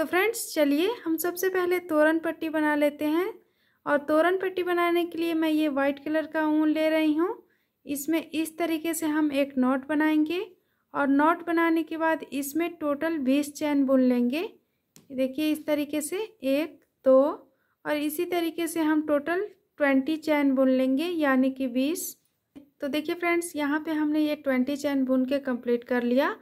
तो फ्रेंड्स चलिए हम सबसे पहले तोरण पट्टी बना लेते हैं और तोरण पट्टी बनाने के लिए मैं ये वाइट कलर का ऊन ले रही हूँ इसमें इस तरीके से हम एक नॉट बनाएंगे और नॉट बनाने के बाद इसमें टोटल बीस चैन बुन लेंगे देखिए इस तरीके से एक दो और इसी तरीके से हम टोटल ट्वेंटी चैन बुन लेंगे यानी कि बीस तो देखिए फ्रेंड्स यहाँ पे हमने ये ट्वेंटी चैन बुन के कंप्लीट कर लिया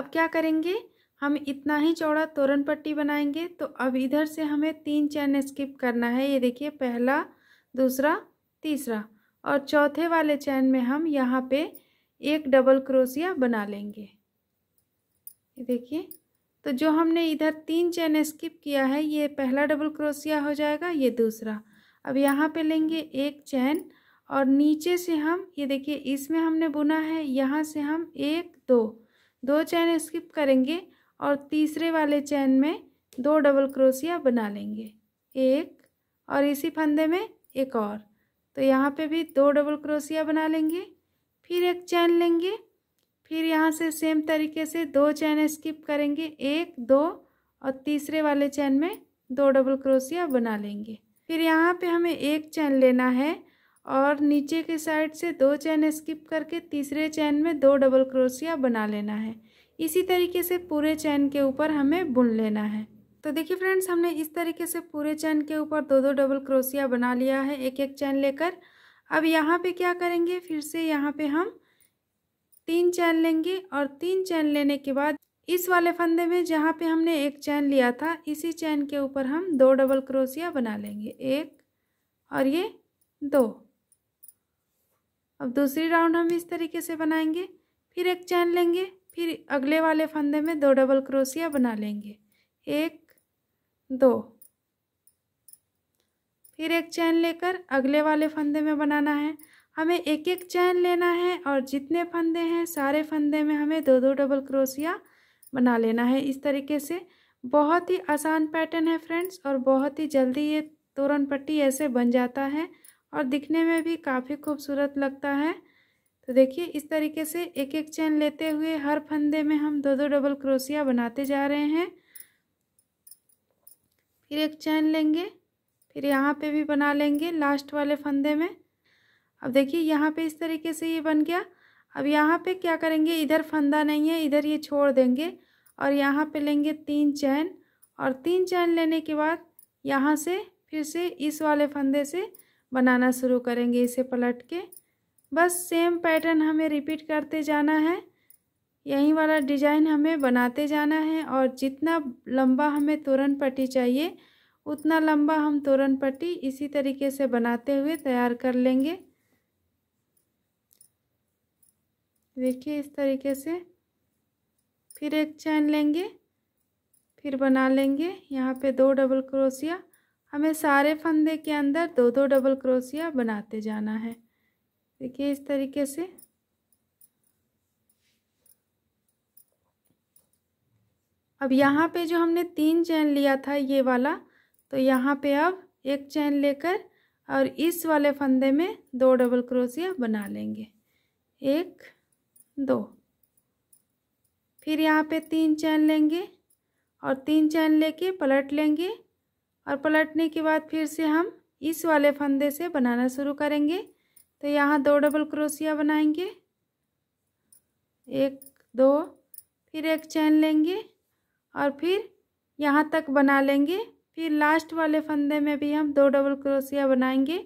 अब क्या करेंगे हम इतना ही चौड़ा तोरण पट्टी बनाएंगे तो अब इधर से हमें तीन चैन स्किप करना है ये देखिए पहला दूसरा तीसरा और चौथे वाले चैन में हम यहाँ पे एक डबल क्रोसिया बना लेंगे देखिए तो जो हमने इधर तीन चैन स्किप किया है ये पहला डबल क्रोसिया हो जाएगा ये दूसरा अब यहाँ पे लेंगे एक चैन और नीचे से हम ये देखिए इसमें हमने बुना है यहाँ से हम एक दो दो चैन स्किप करेंगे और तीसरे वाले चैन में दो डबल क्रोशिया बना लेंगे एक और इसी फंदे में एक और तो यहाँ पे भी दो डबल क्रोशिया बना लेंगे फिर एक चैन लेंगे फिर यहाँ से सेम तरीके से दो चैन स्किप करेंगे एक दो और तीसरे वाले चैन में दो डबल क्रोशिया बना लेंगे फिर यहाँ पे हमें एक चैन लेना है और नीचे के साइड से दो चैन स्किप करके तीसरे चैन में दो डबल क्रोशिया बना लेना है इसी तरीके से पूरे चैन के ऊपर हमें बुन लेना है तो देखिए फ्रेंड्स हमने इस तरीके से पूरे चैन के ऊपर दो दो डबल क्रोसिया बना लिया है एक एक चैन लेकर अब यहाँ पे क्या करेंगे फिर से यहाँ पे हम तीन चैन लेंगे और तीन चैन लेने के बाद इस वाले फंदे में जहाँ पे हमने एक चैन लिया था इसी चैन के ऊपर हम दो डबल क्रोसिया बना लेंगे एक और ये दो अब दूसरी राउंड हम इस तरीके से बनाएंगे फिर एक चैन लेंगे फिर अगले वाले फंदे में दो डबल क्रोसिया बना लेंगे एक दो फिर एक चैन लेकर अगले वाले फंदे में बनाना है हमें एक एक चैन लेना है और जितने फंदे हैं सारे फंदे में हमें दो दो डबल क्रोसिया बना लेना है इस तरीके से बहुत ही आसान पैटर्न है फ्रेंड्स और बहुत ही जल्दी ये तोरण पट्टी ऐसे बन जाता है और दिखने में भी काफ़ी खूबसूरत लगता है तो देखिए इस तरीके से एक एक चैन लेते हुए हर फंदे में हम दो दो डबल क्रोसिया बनाते जा रहे हैं फिर एक चैन लेंगे फिर यहाँ पे भी बना लेंगे लास्ट वाले फंदे में अब देखिए यहाँ पे इस तरीके से ये बन गया अब यहाँ पे क्या करेंगे इधर फंदा नहीं है इधर ये छोड़ देंगे और यहाँ पे लेंगे तीन चैन और तीन चैन लेने के बाद यहाँ से फिर से इस वाले फंदे से बनाना शुरू करेंगे इसे पलट के बस सेम पैटर्न हमें रिपीट करते जाना है यही वाला डिजाइन हमें बनाते जाना है और जितना लंबा हमें तोरण पट्टी चाहिए उतना लंबा हम तोरण पट्टी इसी तरीके से बनाते हुए तैयार कर लेंगे देखिए इस तरीके से फिर एक चैन लेंगे फिर बना लेंगे यहाँ पे दो डबल क्रोशिया हमें सारे फंदे के अंदर दो दो डबल क्रोशिया बनाते जाना है देखिए इस तरीके से अब यहाँ पे जो हमने तीन चैन लिया था ये वाला तो यहाँ पे अब एक चैन लेकर और इस वाले फंदे में दो डबल क्रोसिया बना लेंगे एक दो फिर यहाँ पे तीन चैन लेंगे और तीन चैन लेके पलट लेंगे और पलटने के बाद फिर से हम इस वाले फंदे से बनाना शुरू करेंगे तो यहाँ दो डबल क्रोशिया बनाएंगे एक दो फिर एक चैन लेंगे और फिर यहाँ तक बना लेंगे फिर लास्ट वाले फंदे में भी हम दो डबल क्रोशिया बनाएंगे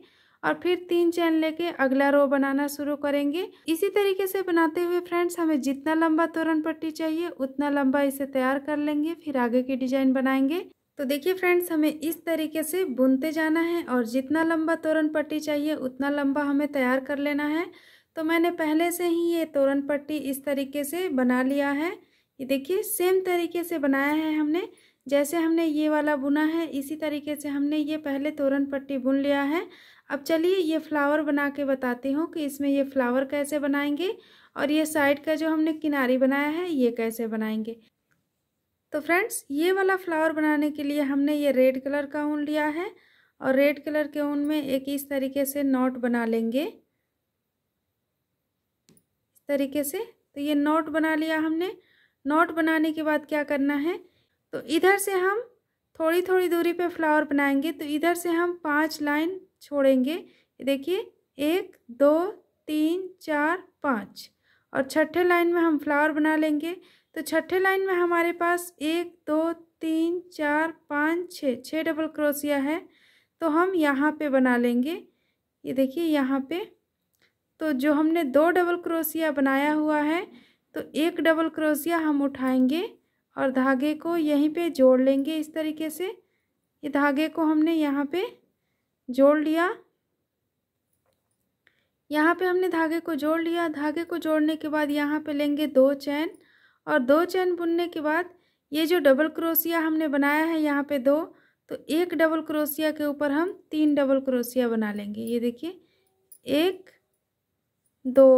और फिर तीन चैन लेके अगला रो बनाना शुरू करेंगे इसी तरीके से बनाते हुए फ्रेंड्स हमें जितना लंबा तोरण पट्टी चाहिए उतना लंबा इसे तैयार कर लेंगे फिर आगे की डिजाइन बनाएंगे तो देखिए फ्रेंड्स हमें इस तरीके से बुनते जाना है और जितना लंबा तोरण पट्टी चाहिए उतना लंबा हमें तैयार कर लेना है तो मैंने पहले से ही ये तोरण पट्टी इस तरीके से बना लिया है ये देखिए सेम तरीके से बनाया है हमने जैसे हमने ये वाला बुना है इसी तरीके से हमने ये पहले तोरण पट्टी बुन लिया है अब चलिए ये फ्लावर बना के बताती हूँ कि इसमें ये फ्लावर कैसे बनाएंगे और ये साइड का जो हमने किनारी बनाया है ये कैसे बनाएंगे तो फ्रेंड्स ये वाला फ्लावर बनाने के लिए हमने ये रेड कलर का ऊन लिया है और रेड कलर के ऊन में एक इस तरीके से नोट बना लेंगे इस तरीके से तो ये नॉट बना लिया हमने नोट बनाने के बाद क्या करना है तो इधर से हम थोड़ी थोड़ी दूरी पे फ्लावर बनाएंगे तो इधर से हम पांच लाइन छोड़ेंगे देखिए एक दो तीन चार पाँच और छठे लाइन में हम फ्लावर बना लेंगे तो छठे लाइन में हमारे पास एक दो तीन चार पाँच छः छः डबल क्रोसिया है तो हम यहाँ पे बना लेंगे ये देखिए यहाँ पे तो जो हमने दो डबल क्रोसिया बनाया हुआ है तो एक डबल क्रोसिया हम उठाएंगे और धागे को यहीं पे जोड़ लेंगे इस तरीके से ये धागे को हमने यहाँ पे जोड़ लिया यहाँ पे हमने धागे को जोड़ लिया धागे को जोड़ने के बाद यहाँ पे लेंगे दो चैन और दो चैन बुनने के बाद ये जो डबल क्रोसिया हमने बनाया है यहाँ पे दो तो एक डबल क्रोसिया के ऊपर हम तीन डबल क्रोसिया बना लेंगे ये देखिए एक दो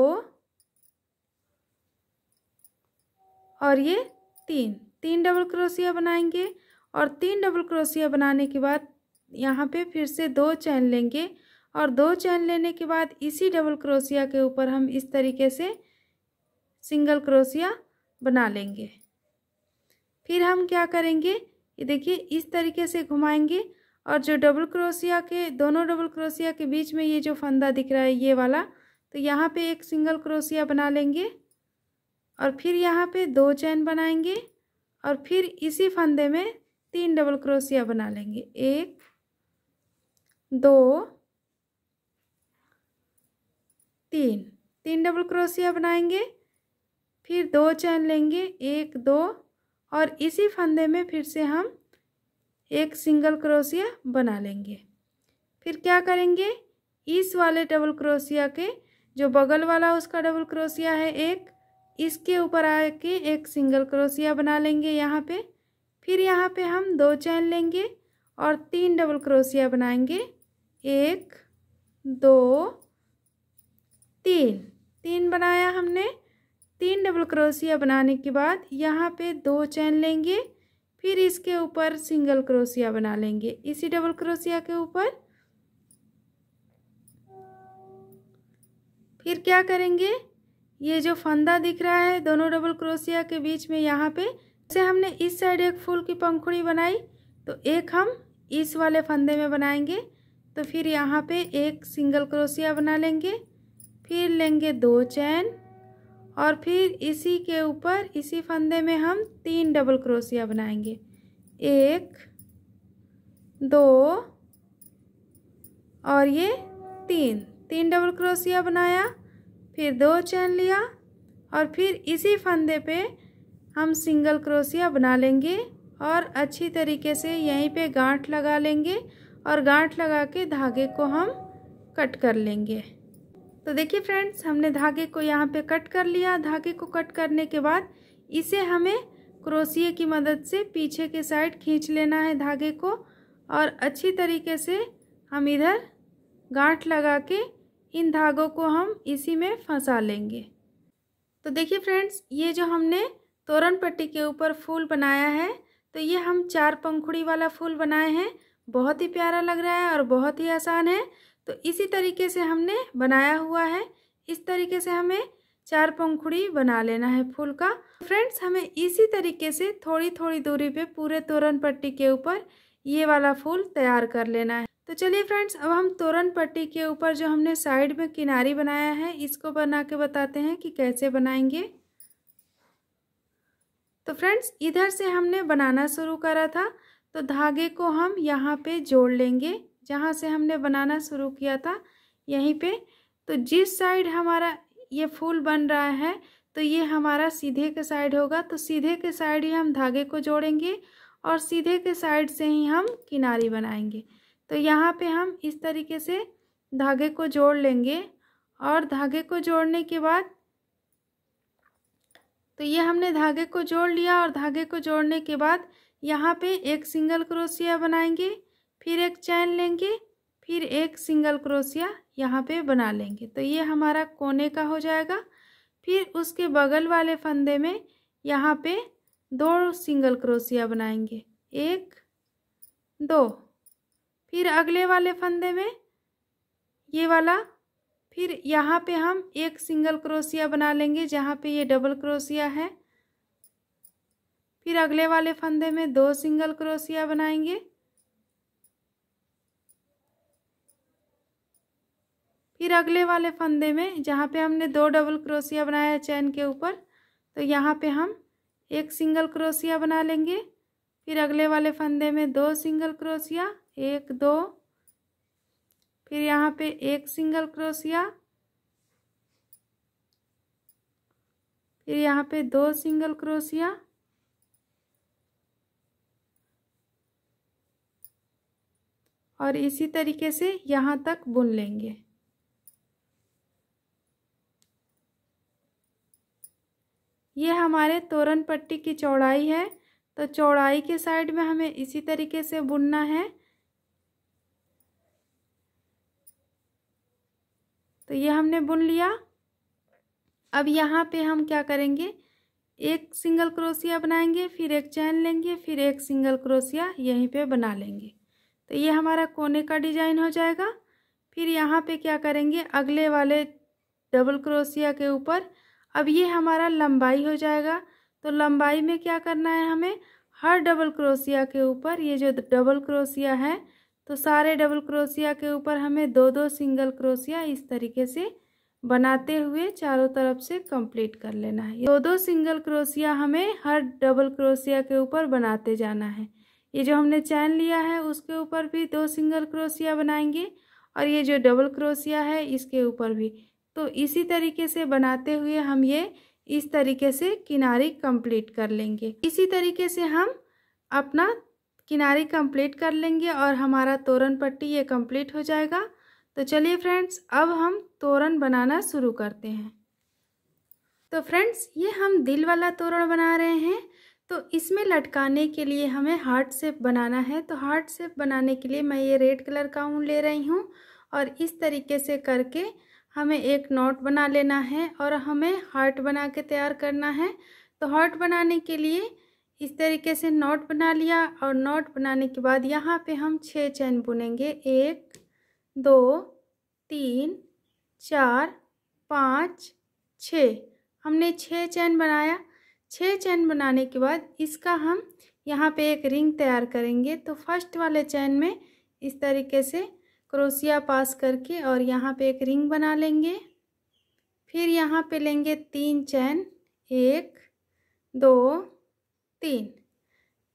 और ये तीन तीन डबल क्रोसिया बनाएंगे और तीन डबल क्रोसिया बनाने के बाद यहाँ पे फिर से दो चैन लेंगे और दो चैन लेने के बाद इसी डबल क्रोसिया के ऊपर हम इस तरीके से सिंगल क्रोसिया बना लेंगे फिर हम क्या करेंगे ये देखिए इस तरीके से घुमाएंगे और जो डबल क्रोशिया के दोनों डबल क्रोशिया के बीच में ये जो फंदा दिख रहा है ये वाला तो यहाँ पे एक सिंगल क्रोशिया बना लेंगे और फिर यहाँ पे दो चैन बनाएंगे और फिर इसी फंदे में तीन डबल क्रोशिया बना लेंगे एक दो तीन तीन डबल क्रोशिया बनाएंगे फिर दो चैन लेंगे एक दो और इसी फंदे में फिर से हम एक सिंगल क्रोशिया बना लेंगे फिर क्या करेंगे इस वाले डबल क्रोशिया के जो बगल वाला उसका डबल क्रोशिया है एक इसके ऊपर आके एक सिंगल क्रोशिया बना लेंगे यहाँ पे फिर यहाँ पे हम दो चैन लेंगे और तीन डबल क्रोशिया बनाएंगे एक दो तीन तीन बनाया हमने तीन डबल क्रोशिया बनाने के बाद यहाँ पे दो चैन लेंगे फिर इसके ऊपर सिंगल क्रोशिया बना लेंगे इसी डबल क्रोशिया के ऊपर फिर क्या करेंगे ये जो फंदा दिख रहा है दोनों डबल क्रोशिया के बीच में यहाँ पे जैसे हमने इस साइड एक फूल की पंखुड़ी बनाई तो एक हम इस वाले फंदे में बनाएंगे तो फिर यहाँ पे एक सिंगल क्रोशिया बना लेंगे फिर लेंगे दो चैन और फिर इसी के ऊपर इसी फंदे में हम तीन डबल क्रोशिया बनाएंगे एक दो और ये तीन तीन डबल क्रोशिया बनाया फिर दो चैन लिया और फिर इसी फंदे पे हम सिंगल क्रोशिया बना लेंगे और अच्छी तरीके से यहीं पे गांठ लगा लेंगे और गांठ लगा के धागे को हम कट कर लेंगे तो देखिए फ्रेंड्स हमने धागे को यहाँ पे कट कर लिया धागे को कट करने के बाद इसे हमें क्रोसिए की मदद से पीछे के साइड खींच लेना है धागे को और अच्छी तरीके से हम इधर गांठ लगा के इन धागों को हम इसी में फंसा लेंगे तो देखिए फ्रेंड्स ये जो हमने तोरण पट्टी के ऊपर फूल बनाया है तो ये हम चार पंखुड़ी वाला फूल बनाए हैं बहुत ही प्यारा लग रहा है और बहुत ही आसान है तो इसी तरीके से हमने बनाया हुआ है इस तरीके से हमें चार पंखुड़ी बना लेना है फूल का फ्रेंड्स हमें इसी तरीके से थोड़ी थोड़ी दूरी पे पूरे तोरण पट्टी के ऊपर ये वाला फूल तैयार कर लेना है तो चलिए फ्रेंड्स अब हम तोरण पट्टी के ऊपर जो हमने साइड में किनारी बनाया है इसको बना के बताते हैं कि कैसे बनाएंगे तो फ्रेंड्स इधर से हमने बनाना शुरू करा था तो धागे को हम यहाँ पे जोड़ लेंगे जहाँ से हमने बनाना शुरू किया था यहीं पे तो जिस साइड हमारा ये फूल बन रहा है तो ये हमारा सीधे के साइड होगा तो सीधे के साइड ही हम धागे को जोड़ेंगे और सीधे के साइड से ही हम किनारी बनाएंगे तो यहाँ पे हम इस तरीके से धागे को जोड़ लेंगे और धागे को जोड़ने के बाद तो ये हमने धागे को जोड़ लिया और धागे को जोड़ने के बाद यहाँ पे एक सिंगल क्रोशिया बनाएंगे फिर एक चैन लेंगे फिर एक सिंगल क्रोशिया यहाँ पे बना लेंगे तो ये हमारा कोने का हो जाएगा फिर उसके बगल वाले फंदे में यहाँ पे दो सिंगल क्रोशिया बनाएंगे एक दो फिर अगले वाले फंदे में ये वाला फिर यहाँ पे हम एक सिंगल क्रोशिया बना लेंगे जहाँ पे ये डबल क्रोशिया है फिर अगले वाले फंदे में दो सिंगल क्रोशिया बनाएंगे फिर अगले वाले फंदे में जहाँ पे हमने दो डबल क्रोसिया बनाया है चैन के ऊपर तो यहाँ पे हम एक सिंगल क्रोसिया बना लेंगे फिर अगले वाले फंदे में दो सिंगल क्रोसिया एक दो फिर यहाँ पे एक सिंगल क्रोसिया फिर यहाँ पे दो सिंगल क्रोसिया और इसी तरीके से यहाँ तक बुन लेंगे ये हमारे तोरण पट्टी की चौड़ाई है तो चौड़ाई के साइड में हमें इसी तरीके से बुनना है तो ये हमने बुन लिया अब यहाँ पे हम क्या करेंगे एक सिंगल क्रोसिया बनाएंगे फिर एक चैन लेंगे फिर एक सिंगल क्रोसिया यहीं पे बना लेंगे तो ये हमारा कोने का डिजाइन हो जाएगा फिर यहाँ पे क्या करेंगे अगले वाले डबल क्रोसिया के ऊपर अब ये हमारा लंबाई हो जाएगा तो लंबाई में क्या करना है हमें हर डबल क्रोसिया के ऊपर ये जो डबल क्रोसिया है तो सारे डबल क्रोसिया के ऊपर हमें दो दो सिंगल क्रोसिया इस तरीके से बनाते हुए चारों तरफ से कंप्लीट कर लेना है दो दो सिंगल क्रोसिया हमें हर डबल क्रोसिया के ऊपर बनाते जाना है ये जो हमने चैन लिया है उसके ऊपर भी दो सिंगल क्रोसिया बनाएंगे और ये जो डबल क्रोसिया है इसके ऊपर भी तो इसी तरीके से बनाते हुए हम ये इस तरीके से किनारे कंप्लीट कर लेंगे इसी तरीके से हम अपना किनारे कंप्लीट कर लेंगे और हमारा तोरण पट्टी ये कंप्लीट हो जाएगा तो चलिए फ्रेंड्स अब हम तोरण बनाना शुरू करते हैं तो फ्रेंड्स ये हम दिल वाला तोरण बना रहे हैं तो इसमें लटकाने के लिए हमें हार्ट शेप बनाना है तो हार्ट शेप बनाने के लिए मैं ये रेड कलर का ऊन ले रही हूँ और इस तरीके से करके हमें एक नॉट बना लेना है और हमें हार्ट बना के तैयार करना है तो हार्ट बनाने के लिए इस तरीके से नॉट बना लिया और नोट बनाने के बाद यहाँ पे हम छः चैन बुनेंगे एक दो तीन चार पाँच छ हमने छः चैन बनाया छः चैन बनाने के बाद इसका हम यहाँ पे एक रिंग तैयार करेंगे तो फर्स्ट वाले चैन में इस तरीके से क्रोसिया पास करके और यहाँ पे एक रिंग बना लेंगे फिर यहाँ पे लेंगे तीन चैन एक दो तीन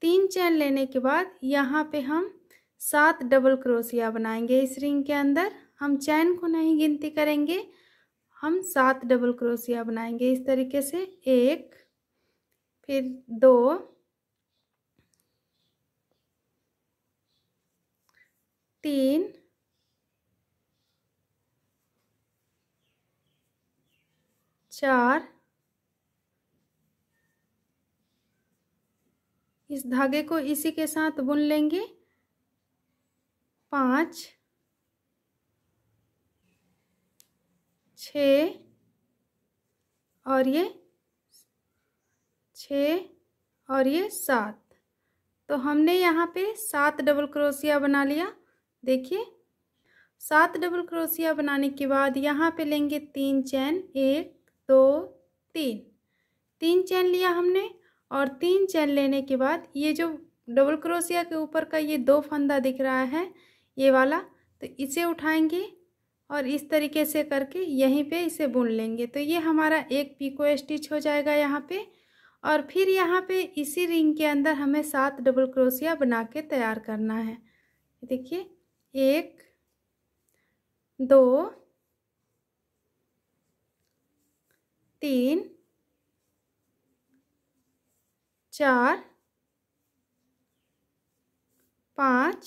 तीन चैन लेने के बाद यहाँ पे हम सात डबल क्रोसिया बनाएंगे इस रिंग के अंदर हम चैन को नहीं गिनती करेंगे हम सात डबल क्रोसिया बनाएंगे इस तरीके से एक फिर दो तीन चार इस धागे को इसी के साथ बुन लेंगे पाँच छ और ये छ और ये सात तो हमने यहाँ पे सात डबल क्रोसिया बना लिया देखिए सात डबल क्रोसिया बनाने के बाद यहाँ पे लेंगे तीन चैन एक दो तीन तीन चैन लिया हमने और तीन चैन लेने के बाद ये जो डबल क्रोशिया के ऊपर का ये दो फंदा दिख रहा है ये वाला तो इसे उठाएंगे और इस तरीके से करके यहीं पे इसे बुन लेंगे तो ये हमारा एक पीको स्टिच हो जाएगा यहाँ पे और फिर यहाँ पे इसी रिंग के अंदर हमें सात डबल क्रोशिया बना के तैयार करना है देखिए एक दो तीन चार पाँच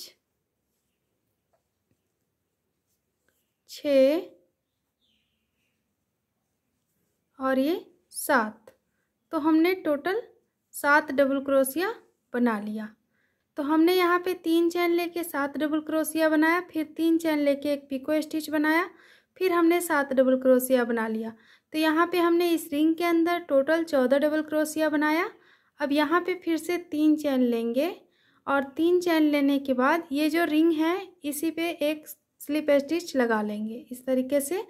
छ और ये सात तो हमने टोटल सात डबल क्रोसिया बना लिया तो हमने यहाँ पे तीन चैन लेके सात डबल क्रोसिया बनाया फिर तीन चैन लेके एक पिको स्टिच बनाया फिर हमने सात डबल क्रोशिया बना लिया तो यहाँ पे हमने इस रिंग के अंदर टोटल चौदह डबल क्रोशिया बनाया अब यहाँ पे फिर से तीन चैन लेंगे और तीन चैन लेने के बाद ये जो रिंग है इसी पे एक स्लिप स्टिच लगा लेंगे इस तरीके से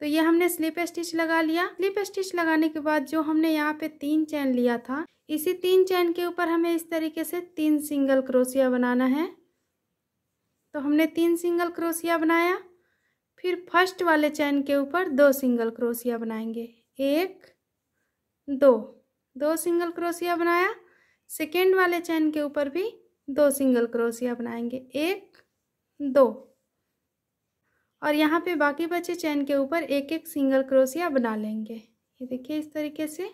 तो ये हमने स्लिप स्टिच लगा लिया स्लिप स्टिच लगाने के बाद जो हमने यहाँ पे तीन चैन लिया था इसी तीन चैन के ऊपर हमें इस तरीके से तीन सिंगल क्रोशिया बनाना है तो हमने तीन सिंगल क्रोशिया बनाया फिर फर्स्ट वाले चैन के ऊपर दो सिंगल क्रोशिया बनाएंगे एक दो दो सिंगल क्रोशिया बनाया सेकेंड वाले चैन के ऊपर भी दो सिंगल क्रोशिया बनाएंगे एक दो और यहाँ पे बाकी बचे चैन के ऊपर एक एक सिंगल क्रोशिया बना लेंगे ये देखिए इस तरीके से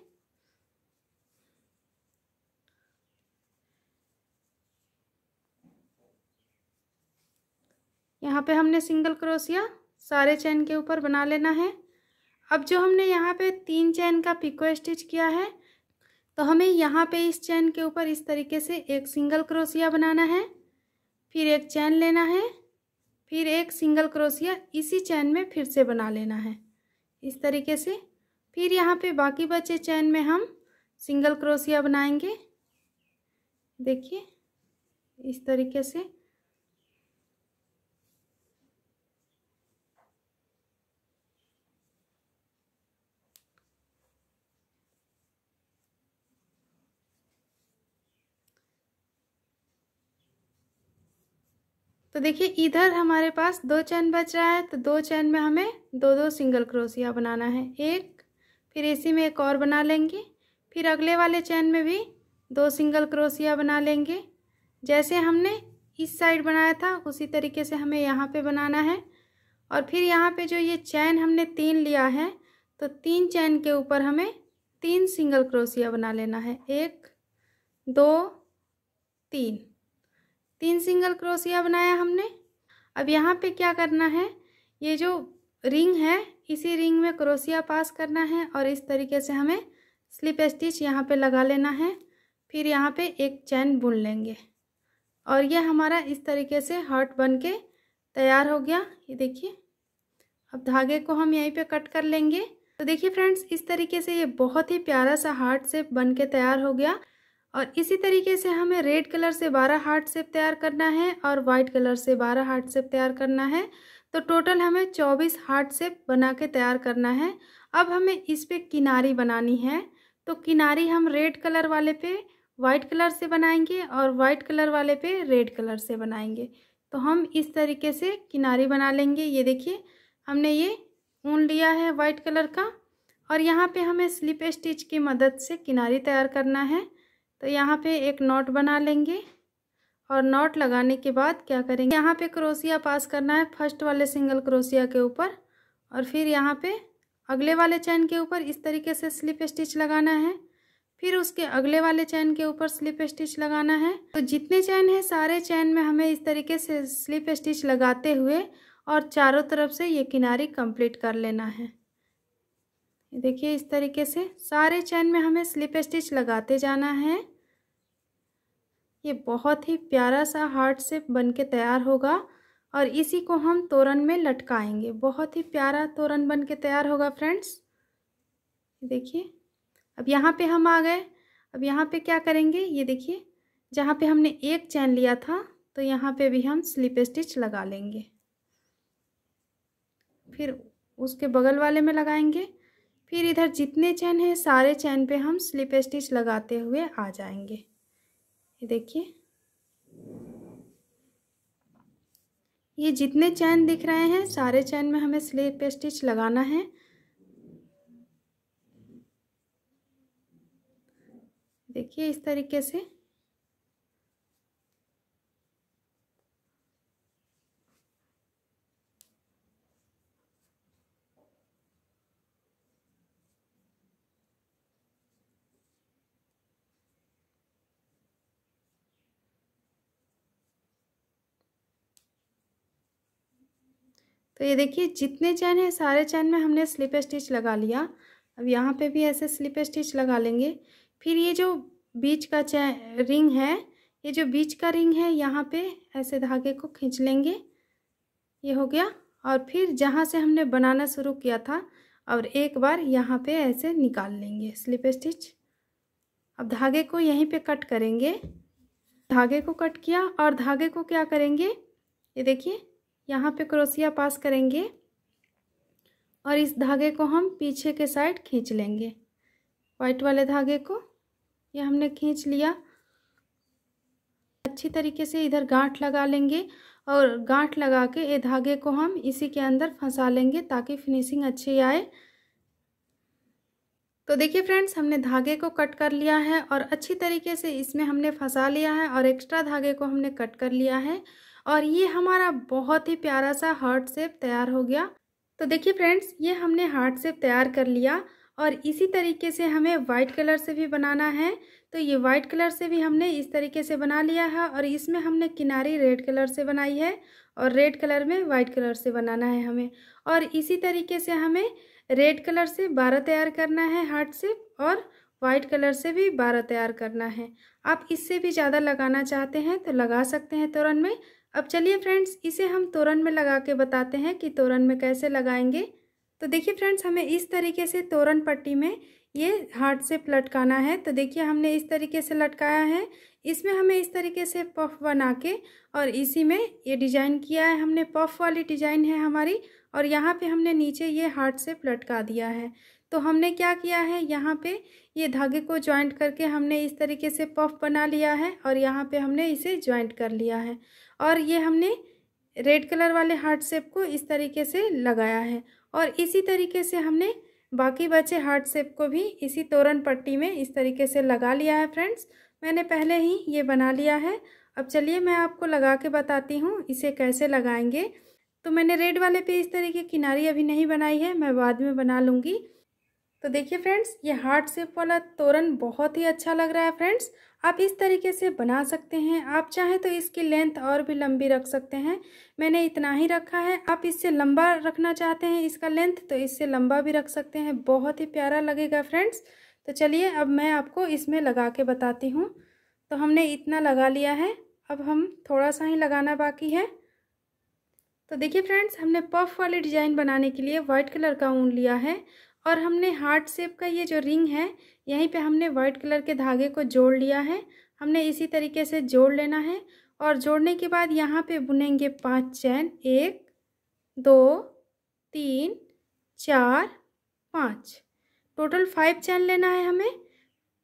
यहाँ पे हमने सिंगल क्रोशिया सारे चैन के ऊपर बना लेना है अब जो हमने यहाँ पे तीन चैन का पिको स्टिच किया है तो हमें यहाँ पे इस चैन के ऊपर इस तरीके से एक सिंगल क्रोसिया बनाना है फिर एक चैन लेना है फिर एक सिंगल क्रोसिया इसी चैन में फिर से बना लेना है इस तरीके से फिर यहाँ पे बाकी बचे चैन में हम सिंगल क्रोसिया बनाएंगे देखिए इस तरीके से तो देखिए इधर हमारे पास दो चैन बच रहा है तो दो चैन में हमें दो दो सिंगल क्रोसिया बनाना है एक फिर इसी में एक और बना लेंगे फिर अगले वाले चैन में भी दो सिंगल क्रोसिया बना लेंगे जैसे हमने इस साइड बनाया था उसी तरीके से हमें यहाँ पे बनाना है और फिर यहाँ पे जो ये चैन हमने तीन लिया है तो तीन चैन के ऊपर हमें तीन सिंगल क्रोसिया बना लेना है एक दो तीन तीन सिंगल क्रोशिया बनाया हमने अब यहाँ पे क्या करना है ये जो रिंग है इसी रिंग में क्रोशिया पास करना है और इस तरीके से हमें स्लिप स्टिच यहाँ पे लगा लेना है फिर यहाँ पे एक चैन बुन लेंगे और ये हमारा इस तरीके से हॉट बन के तैयार हो गया ये देखिए अब धागे को हम यहीं पे कट कर लेंगे तो देखिए फ्रेंड्स इस तरीके से ये बहुत ही प्यारा सा हार्ट से बन के तैयार हो गया और इसी तरीके से हमें रेड कलर से बारह हार्ट सेप तैयार करना है और वाइट कलर से बारह हार्ट सेप तैयार करना है तो टोटल हमें चौबीस हार्ट सेप बना के तैयार करना है अब हमें इस पर किनारी बनानी है तो किनारी हम रेड कलर वाले पे वाइट कलर से बनाएंगे और वाइट कलर वाले पे रेड कलर से बनाएंगे तो हम इस तरीके से किनारी बना लेंगे ये देखिए हमने ये ऊन लिया है वाइट कलर का और यहाँ पे हमें स्लिप स्टिच की मदद से किनारी तैयार करना है तो यहाँ पे एक नॉट बना लेंगे और नॉट लगाने के बाद क्या करेंगे यहाँ पे क्रोसिया पास करना है फर्स्ट वाले सिंगल क्रोसिया के ऊपर और फिर यहाँ पे अगले वाले चैन के ऊपर इस तरीके से स्लिप स्टिच लगाना है फिर उसके अगले वाले चैन के ऊपर स्लिप स्टिच लगाना है तो जितने चैन है सारे चैन में हमें इस तरीके से स्लिप स्टिच लगाते हुए और चारों तरफ से ये किनारी कंप्लीट कर लेना है देखिए इस तरीके से सारे चैन में हमें स्लिप स्टिच लगाते जाना है ये बहुत ही प्यारा सा हार्ट सेप बन के तैयार होगा और इसी को हम तोरण में लटकाएंगे बहुत ही प्यारा तोरण बन के तैयार होगा फ्रेंड्स देखिए अब यहाँ पे हम आ गए अब यहाँ पे क्या करेंगे ये देखिए जहाँ पे हमने एक चैन लिया था तो यहाँ पे भी हम स्लिप स्टिच लगा लेंगे फिर उसके बगल वाले में लगाएंगे फिर इधर जितने चैन हैं सारे चैन पे हम स्लिप स्टिच लगाते हुए आ जाएंगे ये देखिए ये जितने चैन दिख रहे हैं सारे चैन में हमें पे स्टिच लगाना है देखिए इस तरीके से तो ये देखिए जितने चैन है सारे चैन में हमने स्लिप स्टिच लगा लिया अब यहाँ पे भी ऐसे स्लिप स्टिच लगा लेंगे फिर ये जो बीच का चैन रिंग है ये जो बीच का रिंग है यहाँ पे ऐसे धागे को खींच लेंगे ये हो गया और फिर जहाँ से हमने बनाना शुरू किया था और एक बार यहाँ पे ऐसे निकाल लेंगे स्लिप स्टिच अब धागे को यहीं पे कट करेंगे धागे को कट किया और धागे को क्या करेंगे ये देखिए यहाँ पे क्रोसिया पास करेंगे और इस धागे को हम पीछे के साइड खींच लेंगे वाइट वाले धागे को ये हमने खींच लिया अच्छी तरीके से इधर गांठ लगा लेंगे और गांठ लगा के ये धागे को हम इसी के अंदर फंसा लेंगे ताकि फिनिशिंग अच्छी आए तो देखिए फ्रेंड्स हमने धागे को कट कर लिया है और अच्छी तरीके से इसमें हमने फंसा लिया है और एक्स्ट्रा धागे को हमने कट कर लिया है और ये हमारा बहुत ही प्यारा सा हार्ट सेप तैयार हो गया तो देखिए फ्रेंड्स ये हमने हार्ट सेप तैयार कर लिया और इसी तरीके से हमें वाइट कलर से भी बनाना है तो ये वाइट कलर से भी हमने इस तरीके से बना लिया है और इसमें हमने किनारी रेड कलर से बनाई है और रेड कलर में वाइट कलर से बनाना है हमें और इसी तरीके से हमें रेड कलर से बारह तैयार करना है हार्ट सेप और वाइट कलर से भी बारह तैयार करना है आप इससे भी ज़्यादा लगाना चाहते हैं तो लगा सकते हैं तुरंत में अब चलिए फ्रेंड्स इसे हम तोरण में लगा के बताते हैं कि तोरण में कैसे लगाएंगे तो देखिए फ्रेंड्स हमें इस तरीके से तोरण पट्टी में ये हार्ट से लटकाना है तो देखिए हमने इस तरीके से लटकाया है इसमें हमें इस तरीके से पफ बना के और इसी में ये डिज़ाइन किया है हमने पफ वाली डिज़ाइन है हमारी और यहाँ पे हमने नीचे ये हार्ट से लटका दिया है तो हमने क्या किया है यहाँ पे ये धागे को ज्वाइंट करके हमने इस तरीके से पफ बना लिया है और यहाँ पे हमने इसे ज्वाइंट कर लिया है और ये हमने रेड कलर वाले हार्ट सेप को इस तरीके से लगाया है और इसी तरीके से हमने बाकी बचे हार्ट सेप को भी इसी तोरण पट्टी में इस तरीके से लगा लिया है फ्रेंड्स मैंने पहले ही ये बना लिया है अब चलिए मैं आपको लगा के बताती हूँ इसे कैसे लगाएंगे तो मैंने रेड वाले पे इस तरह की किनारी अभी नहीं बनाई है मैं बाद में बना लूँगी तो देखिए फ्रेंड्स ये हार्ट सेप वाला तोरण बहुत ही अच्छा लग रहा है फ्रेंड्स आप इस तरीके से बना सकते हैं आप चाहें तो इसकी लेंथ और भी लंबी रख सकते हैं मैंने इतना ही रखा है आप इससे लंबा रखना चाहते हैं इसका लेंथ तो इससे लंबा भी रख सकते हैं बहुत ही प्यारा लगेगा फ्रेंड्स तो चलिए अब मैं आपको इसमें लगा के बताती हूँ तो हमने इतना लगा लिया है अब हम थोड़ा सा ही लगाना बाकी है तो देखिए फ्रेंड्स हमने पफ वाली डिज़ाइन बनाने के लिए वाइट कलर का ऊन लिया है और हमने हार्ट शेप का ये जो रिंग है यहीं पे हमने वाइट कलर के धागे को जोड़ लिया है हमने इसी तरीके से जोड़ लेना है और जोड़ने के बाद यहाँ पे बुनेंगे पांच चैन एक दो तीन चार पाँच टोटल फाइव चैन लेना है हमें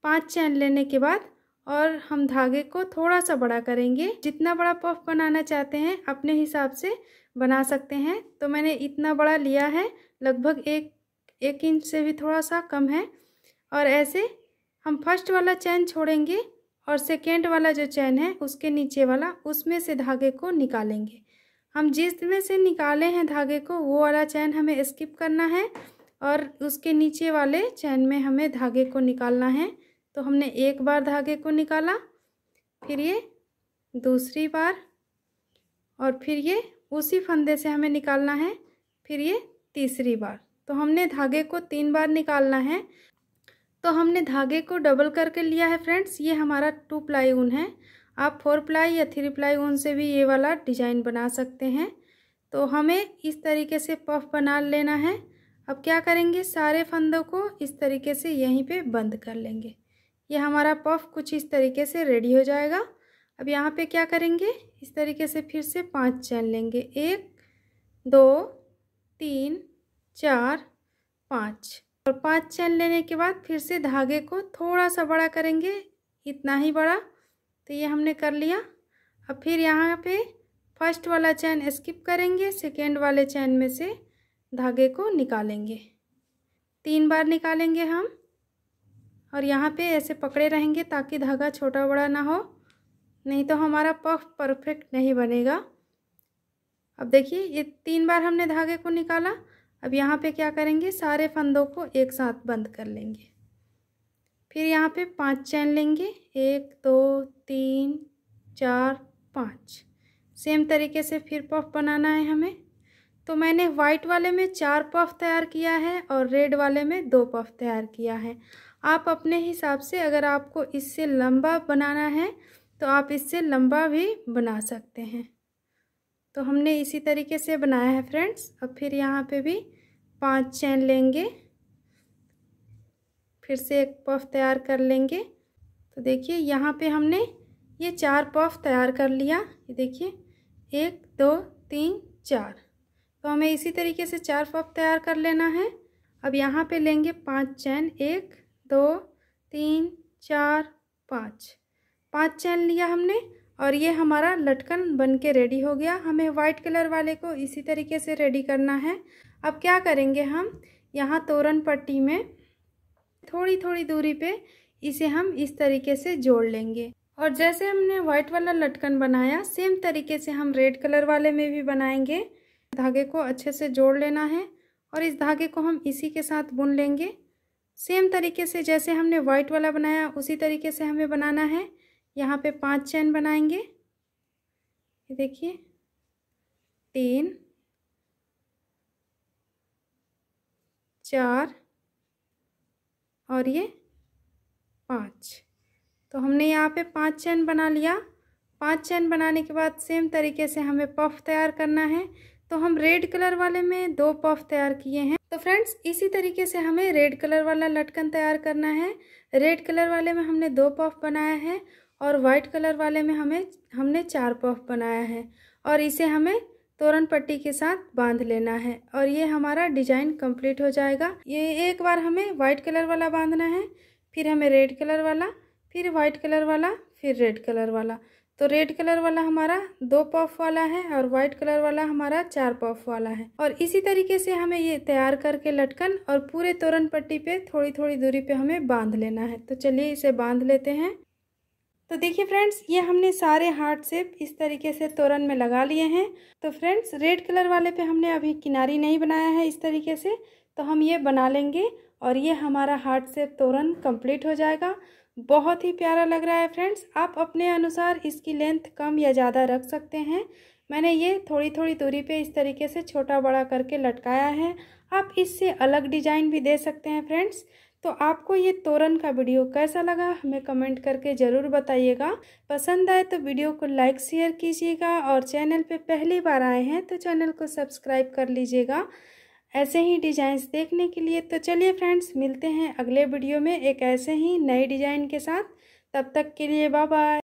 पांच चैन लेने के बाद और हम धागे को थोड़ा सा बड़ा करेंगे जितना बड़ा पफ बनाना चाहते हैं अपने हिसाब से बना सकते हैं तो मैंने इतना बड़ा लिया है लगभग एक एक इंच से भी थोड़ा सा कम है और ऐसे हम फर्स्ट वाला चैन छोड़ेंगे और सेकेंड वाला जो चैन है उसके नीचे वाला उसमें से धागे को निकालेंगे हम जिस में से निकाले हैं धागे को वो वाला चैन हमें स्किप करना है और उसके नीचे वाले चैन में हमें धागे को निकालना है तो हमने एक बार धागे को निकाला फिर ये दूसरी बार और फिर ये उसी फंदे से हमें निकालना है फिर ये तीसरी बार तो हमने धागे को तीन बार निकालना है तो हमने धागे को डबल करके लिया है फ्रेंड्स ये हमारा टू प्लाई ऊन है आप फोर प्लाई या थ्री प्लाई ऊन से भी ये वाला डिजाइन बना सकते हैं तो हमें इस तरीके से पफ बना लेना है अब क्या करेंगे सारे फंदों को इस तरीके से यहीं पे बंद कर लेंगे ये हमारा पफ कुछ इस तरीके से रेडी हो जाएगा अब यहाँ पे क्या करेंगे इस तरीके से फिर से पांच चैन लेंगे एक दो तीन चार पाँच और पाँच चैन लेने के बाद फिर से धागे को थोड़ा सा बड़ा करेंगे इतना ही बड़ा तो ये हमने कर लिया अब फिर यहाँ पे फर्स्ट वाला चैन स्किप करेंगे सेकेंड वाले चैन में से धागे को निकालेंगे तीन बार निकालेंगे हम और यहाँ पे ऐसे पकड़े रहेंगे ताकि धागा छोटा बड़ा ना हो नहीं तो हमारा पफ परफेक्ट नहीं बनेगा अब देखिए ये तीन बार हमने धागे को निकाला अब यहाँ पे क्या करेंगे सारे फंदों को एक साथ बंद कर लेंगे फिर यहाँ पे पांच चैन लेंगे एक दो तीन चार पाँच सेम तरीके से फिर पफ बनाना है हमें तो मैंने वाइट वाले में चार पफ तैयार किया है और रेड वाले में दो पफ तैयार किया है आप अपने हिसाब से अगर आपको इससे लंबा बनाना है तो आप इससे लंबा भी बना सकते हैं तो हमने इसी तरीके से बनाया है फ्रेंड्स अब फिर यहाँ पे भी पांच चैन लेंगे फिर से एक पफ तैयार कर लेंगे तो देखिए यहाँ पे हमने ये चार पफ तैयार कर लिया ये देखिए एक दो तीन चार तो हमें इसी तरीके से चार पफ तैयार कर लेना है अब यहाँ पे लेंगे पांच चैन एक दो तीन चार पाँच पाँच चैन लिया हमने और ये हमारा लटकन बन के रेडी हो गया हमें वाइट कलर वाले को इसी तरीके से रेडी करना है अब क्या करेंगे हम यहाँ तोरण पट्टी में थोड़ी थोड़ी दूरी पे इसे हम इस तरीके से जोड़ लेंगे और जैसे हमने व्हाइट वाला लटकन बनाया सेम तरीके से हम रेड कलर वाले में भी बनाएंगे धागे को अच्छे से जोड़ लेना है और इस धागे को हम इसी के साथ बुन लेंगे सेम तरीके से जैसे हमने व्हाइट वाला बनाया उसी तरीके से हमें बनाना है यहाँ पे पांच चैन बनाएंगे ये देखिए तीन चार और ये पांच तो हमने यहाँ पे पांच चैन बना लिया पांच चैन बनाने के बाद सेम तरीके से हमें पफ तैयार करना है तो हम रेड कलर वाले में दो पफ तैयार किए हैं तो फ्रेंड्स इसी तरीके से हमें रेड कलर वाला लटकन तैयार करना है रेड कलर वाले में हमने दो पफ बनाया है और वाइट कलर वाले में हमें हमने चार पफ बनाया है और इसे हमें तोरण पट्टी के साथ बांध लेना है और ये हमारा डिजाइन कंप्लीट हो जाएगा ये एक बार हमें वाइट कलर वाला बांधना है फिर हमें रेड कलर वाला फिर वाइट कलर वाला फिर रेड कलर वाला तो रेड कलर वाला हमारा दो पफ वाला है और वाइट कलर वाला हमारा चार पफ वाला है और इसी तरीके से हमें ये तैयार करके लटकन और पूरे तोरण पट्टी पे थोड़ी थोड़ी दूरी पे हमें बांध लेना है तो चलिए इसे बांध लेते हैं तो देखिए फ्रेंड्स ये हमने सारे हार्ट सेप इस तरीके से तोरण में लगा लिए हैं तो फ्रेंड्स रेड कलर वाले पे हमने अभी किनारी नहीं बनाया है इस तरीके से तो हम ये बना लेंगे और ये हमारा हार्ट सेप तोरण कंप्लीट हो जाएगा बहुत ही प्यारा लग रहा है फ्रेंड्स आप अपने अनुसार इसकी लेंथ कम या ज़्यादा रख सकते हैं मैंने ये थोड़ी थोड़ी दूरी पे इस तरीके से छोटा बड़ा करके लटकाया है आप इससे अलग डिजाइन भी दे सकते हैं फ्रेंड्स तो आपको ये तोरण का वीडियो कैसा लगा हमें कमेंट करके ज़रूर बताइएगा पसंद आए तो वीडियो को लाइक शेयर कीजिएगा और चैनल पे पहली बार आए हैं तो चैनल को सब्सक्राइब कर लीजिएगा ऐसे ही डिजाइंस देखने के लिए तो चलिए फ्रेंड्स मिलते हैं अगले वीडियो में एक ऐसे ही नए डिज़ाइन के साथ तब तक के लिए बाय